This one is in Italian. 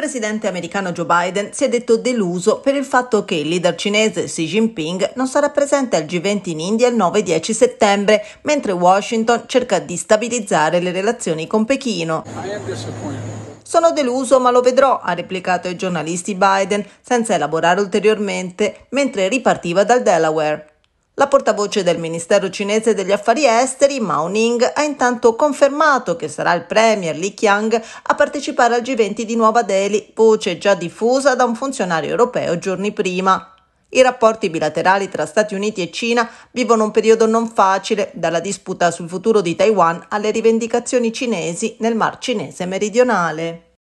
presidente americano Joe Biden si è detto deluso per il fatto che il leader cinese Xi Jinping non sarà presente al G20 in India il 9-10 settembre, mentre Washington cerca di stabilizzare le relazioni con Pechino. Sono deluso, ma lo vedrò, ha replicato ai giornalisti Biden, senza elaborare ulteriormente, mentre ripartiva dal Delaware. La portavoce del Ministero cinese degli Affari Esteri, Mao Ning, ha intanto confermato che sarà il premier Li Qiang a partecipare al G20 di Nuova Delhi, voce già diffusa da un funzionario europeo giorni prima. I rapporti bilaterali tra Stati Uniti e Cina vivono un periodo non facile, dalla disputa sul futuro di Taiwan alle rivendicazioni cinesi nel Mar Cinese meridionale.